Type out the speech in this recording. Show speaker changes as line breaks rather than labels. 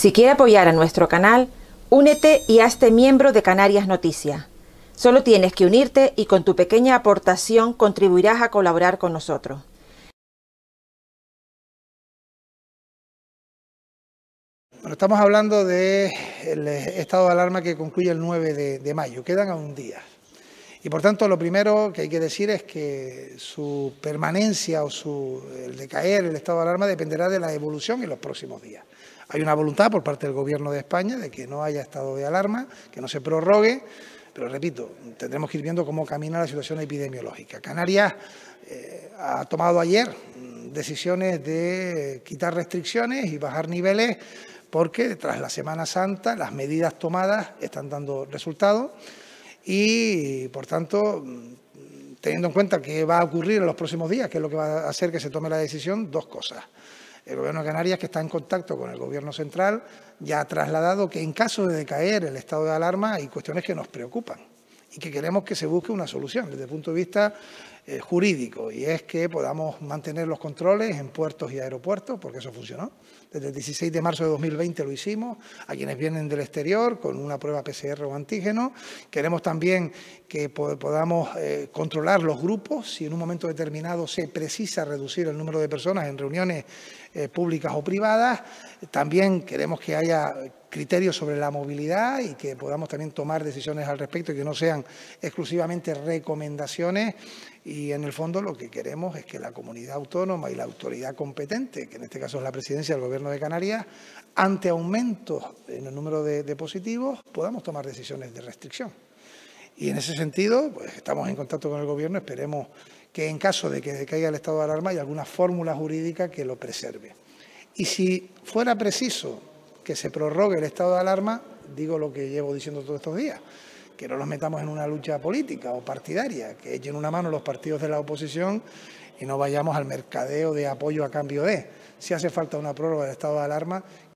Si quiere apoyar a nuestro canal, únete y hazte miembro de Canarias Noticias. Solo tienes que unirte y con tu pequeña aportación contribuirás a colaborar con nosotros. estamos hablando del eh, estado de alarma que concluye el 9 de, mayo. Quedan aún días. Y por tanto, lo primero que hay que decir es que su permanencia o su, el decaer, el estado de alarma, dependerá de la evolución en los próximos días. Hay una voluntad por parte del Gobierno de España de que no haya estado de alarma, que no se prorrogue, pero repito, tendremos que ir viendo cómo camina la situación epidemiológica. Canarias eh, ha tomado ayer mm, decisiones de quitar restricciones y bajar niveles porque tras la Semana Santa las medidas tomadas están dando resultados y, por tanto, mm, teniendo en cuenta que va a ocurrir en los próximos días, que es lo que va a hacer que se tome la decisión, dos cosas. El Gobierno de Canarias, que está en contacto con el Gobierno central, ya ha trasladado que en caso de decaer el estado de alarma hay cuestiones que nos preocupan y que queremos que se busque una solución desde el punto de vista eh, jurídico, y es que podamos mantener los controles en puertos y aeropuertos, porque eso funcionó. Desde el 16 de marzo de 2020 lo hicimos, a quienes vienen del exterior con una prueba PCR o antígeno. Queremos también que podamos eh, controlar los grupos, si en un momento determinado se precisa reducir el número de personas en reuniones eh, públicas o privadas. También queremos que haya criterios sobre la movilidad y que podamos también tomar decisiones al respecto y que no sean exclusivamente recomendaciones. Y en el fondo lo que queremos es que la comunidad autónoma y la autoridad competente, que en este caso es la presidencia del Gobierno de Canarias, ante aumentos en el número de, positivos, podamos tomar decisiones de restricción. Y en ese sentido, pues estamos en contacto con el Gobierno, esperemos que en caso de que caiga el estado de alarma haya alguna fórmula jurídica que lo preserve. Y si fuera preciso que se prorrogue el estado de alarma, digo lo que llevo diciendo todos estos días, que no nos metamos en una lucha política o partidaria, que echen una mano los partidos de la oposición y no vayamos al mercadeo de apoyo a cambio de. Si hace falta una prórroga del estado de alarma,